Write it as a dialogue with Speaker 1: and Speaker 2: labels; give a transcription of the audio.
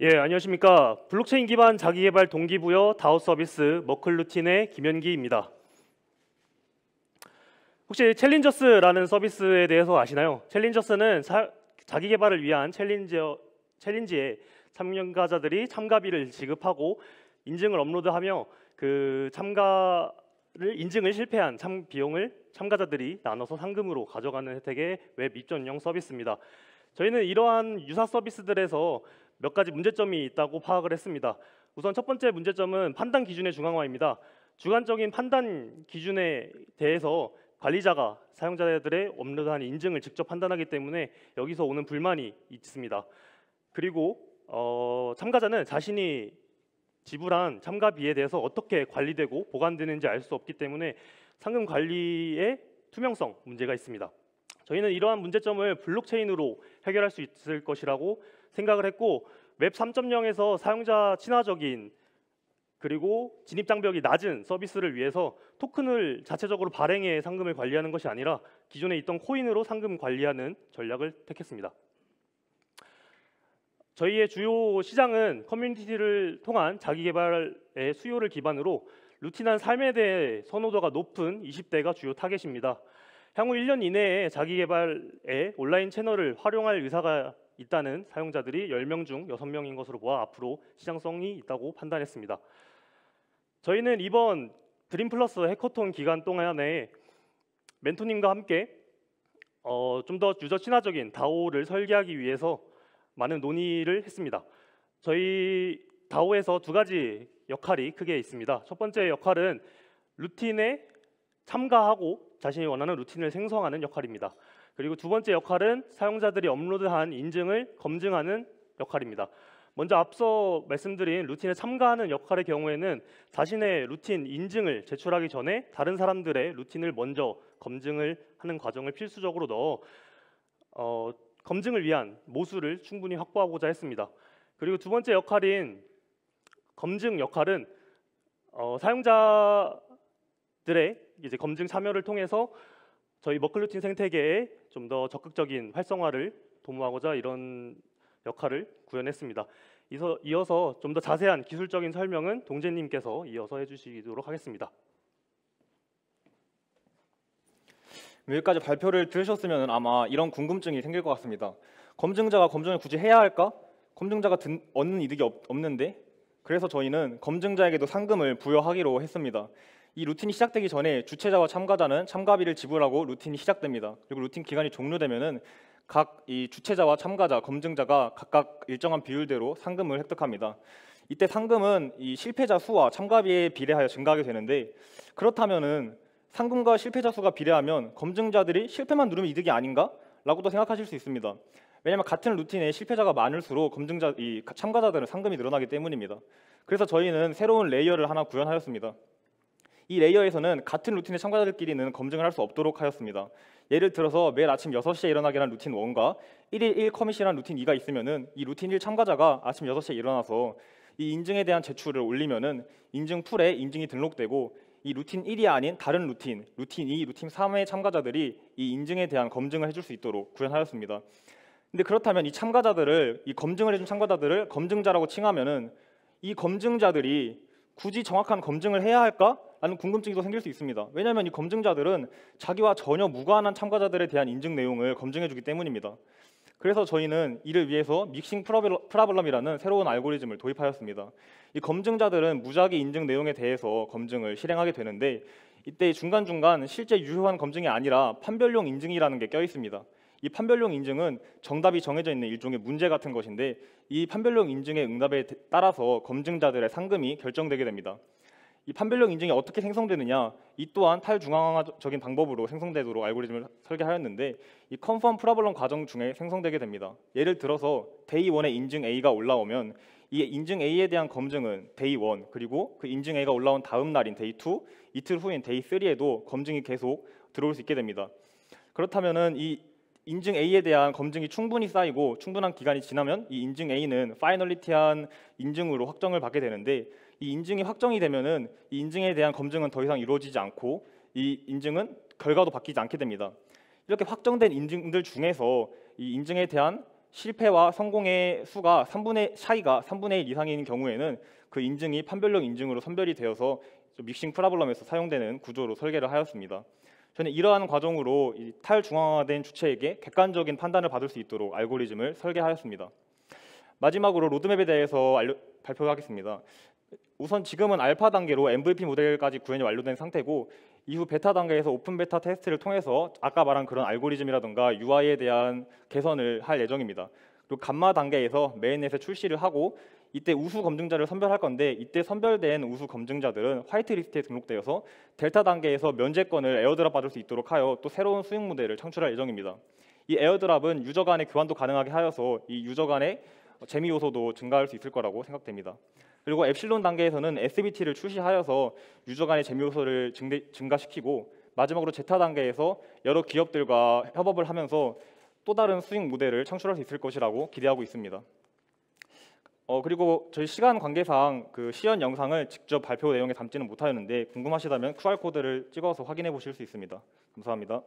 Speaker 1: 예, 안녕하십니까. 블록체인 기반 자기개발 동기부여 다우 서비스 머클루틴의 김현기입니다. 혹시 챌린저스라는 서비스에 대해서 아시나요? 챌린저스는 사, 자기개발을 위한 챌린저, 챌린지에 참가자들이 참가비를 지급하고 인증을 업로드하며 그 참가를 인증을 실패한 참 비용을 참가자들이 나눠서 상금으로 가져가는 혜택의 웹 입전용 서비스입니다. 저희는 이러한 유사 서비스들에서 몇 가지 문제점이 있다고 파악을 했습니다. 우선 첫 번째 문제점은 판단 기준의 중앙화입니다. 주관적인 판단 기준에 대해서 관리자가 사용자들의 업로드한 인증을 직접 판단하기 때문에 여기서 오는 불만이 있습니다. 그리고 어, 참가자는 자신이 지불한 참가비에 대해서 어떻게 관리되고 보관되는지 알 수 없기 때문에 상금 관리의 투명성 문제가 있습니다. 저희는 이러한 문제점을 블록체인으로 해결할 수 있을 것이라고 생각을 했고 웹 3.0에서 사용자 친화적인 그리고 진입 장벽이 낮은 서비스를 위해서 토큰을 자체적으로 발행해 상금을 관리하는 것이 아니라 기존에 있던 코인으로 상금 관리하는 전략을 택했습니다. 저희의 주요 시장은 커뮤니티를 통한 자기 개발의 수요를 기반으로 루틴한 삶에 대해 선호도가 높은 20대가 주요 타겟입니다. 향후 1년 이내에 자기 개발에 온라인 채널을 활용할 의사가 있다는 사용자들이 10명 중 6명인 것으로 보아 앞으로 시장성이 있다고 판단했습니다. 저희는 이번 드림플러스 해커톤 기간 동안에 멘토님과 함께 어, 좀더 유저 친화적인 다오를 설계하기 위해서 많은 논의를 했습니다. 저희 다오에서 두 가지 역할이 크게 있습니다. 첫 번째 역할은 루틴의 참가하고 자신이 원하는 루틴을 생성하는 역할입니다. 그리고 두 번째 역할은 사용자들이 업로드한 인증을 검증하는 역할입니다. 먼저 앞서 말씀드린 루틴에 참가하는 역할의 경우에는 자신의 루틴 인증을 제출하기 전에 다른 사람들의 루틴을 먼저 검증을 하는 과정을 필수적으로 넣어 어, 검증을 위한 모수를 충분히 확보하고자 했습니다. 그리고 두 번째 역할인 검증 역할은 어, 사용자들의 이제 검증 참여를 통해서 저희 머클루틴 생태계에 좀 더 적극적인 활성화를 도모하고자 이런 역할을 구현했습니다. 이어서 좀 더 자세한 기술적인 설명은 동재님께서 이어서 해주시도록 하겠습니다. 네, 여기까지
Speaker 2: 발표를 들으셨으면 아마 이런 궁금증이 생길 것 같습니다. 검증자가 검증을 굳이 해야 할까? 검증자가 든, 얻는 이득이 없, 는데 그래서 저희는 검증자에게도 상금을 부여하기로 했습니다. 이 루틴이 시작되기 전에 주최자와 참가자는 참가비를 지불하고 루틴이 시작됩니다. 그리고 루틴 기간이 종료되면은 각이 주최자와 참가자, 검증자가 각각 일정한 비율대로 상금을 획득합니다. 이때 상금은 이 실패자 수와 참가비에 비례하여 증가하게 되는데 그렇다면은 상금과 실패자 수가 비례하면 검증자들이 실패만 누르면 이득이 아닌가? 라고도 생각하실 수 있습니다. 왜냐하면 같은 루틴에 실패자가 많을수록 검증자 이 참가자들은 상금이 늘어나기 때문입니다. 그래서 저희는 새로운 레이어를 하나 구현하였습니다. 이 레이어에서는 같은 루틴의 참가자들끼리는 검증을 할 수 없도록 하였습니다. 예를 들어서 매일 아침 6시에 일어나기란 루틴 1과 1일 1 커밋이란 루틴 2가 있으면은 이 루틴 1 참가자가 아침 6시에 일어나서 이 인증에 대한 제출을 올리면은 인증 풀에 인증이 등록되고 이 루틴 1이 아닌 다른 루틴, 루틴 2, 루틴 3의 참가자들이 이 인증에 대한 검증을 해줄 수 있도록 구현하였습니다. 근데 그렇다면 이 참가자들을 이 검증을 해준 참가자들을 검증자라고 칭하면은 이 검증자들이 굳이 정확한 검증을 해야 할까? 라는 궁금증도 생길 수 있습니다. 왜냐하면 이 검증자들은 자기와 전혀 무관한 참가자들에 대한 인증 내용을 검증해주기 때문입니다. 그래서 저희는 이를 위해서 믹싱 프라블럼이라는 새로운 알고리즘을 도입하였습니다. 이 검증자들은 무작위 인증 내용에 대해서 검증을 실행하게 되는데 이때 중간중간 실제 유효한 검증이 아니라 판별용 인증이라는 게 껴있습니다. 이 판별용 인증은 정답이 정해져 있는 일종의 문제 같은 것인데 이 판별용 인증의 응답에 따라서 검증자들의 상금이 결정되게 됩니다. 이 판별력 인증이 어떻게 생성되느냐 이 또한 탈중앙화적인 방법으로 생성되도록 알고리즘을 설계하였는데 이 컨펌 프라블럼 과정 중에 생성되게 됩니다. 예를 들어서 데이 1에 인증 A가 올라오면 이 인증 A에 대한 검증은 데이 1 그리고 그 인증 A가 올라온 다음 날인 데이 2 이틀 후인 데이 3에도 검증이 계속 들어올 수 있게 됩니다. 그렇다면은 이 인증 A에 대한 검증이 충분히 쌓이고 충분한 기간이 지나면 이 인증 A는 파이널리티한 인증으로 확정을 받게 되는데 이 인증이 확정이 되면은 이 인증에 대한 검증은 더 이상 이루어지지 않고 이 인증은 결과도 바뀌지 않게 됩니다. 이렇게 확정된 인증들 중에서 이 인증에 대한 실패와 성공의 수가 3분의 차이가 3분의 1 이상인 경우에는 그 인증이 판별력 인증으로 선별이 되어서 믹싱 프라블럼에서 사용되는 구조로 설계를 하였습니다. 저는 이러한 과정으로 탈중앙화된 주체에게 객관적인 판단을 받을 수 있도록 알고리즘을 설계하였습니다. 마지막으로 로드맵에 대해서 알려, 발표하겠습니다. 우선 지금은 알파 단계로 MVP 모델까지 구현이 완료된 상태고 이후 베타 단계에서 오픈 베타 테스트를 통해서 아까 말한 그런 알고리즘이라든가 UI에 대한 개선을 할 예정입니다. 그리고 감마 단계에서 메인넷에 출시를 하고 이때 우수 검증자를 선별할 건데 이때 선별된 우수 검증자들은 화이트리스트에 등록되어서 델타 단계에서 면제권을 에어드랍 받을 수 있도록 하여 또 새로운 수익 모델을 창출할 예정입니다. 이 에어드랍은 유저 간의 교환도 가능하게 하여서 이 유저 간의 재미 요소도 증가할 수 있을 거라고 생각됩니다. 그리고 엡실론 단계에서는 SBT를 출시하여서 유저 간의 재미요소를 증가시키고 마지막으로 제타 단계에서 여러 기업들과 협업을 하면서 또 다른 수익 모델을 창출할 수 있을 것이라고 기대하고 있습니다. 어, 그리고 저희 시간 관계상 그 시연 영상을 직접 발표 내용에 담지는 못하였는데 궁금하시다면 QR코드를 찍어서 확인해 보실 수 있습니다. 감사합니다.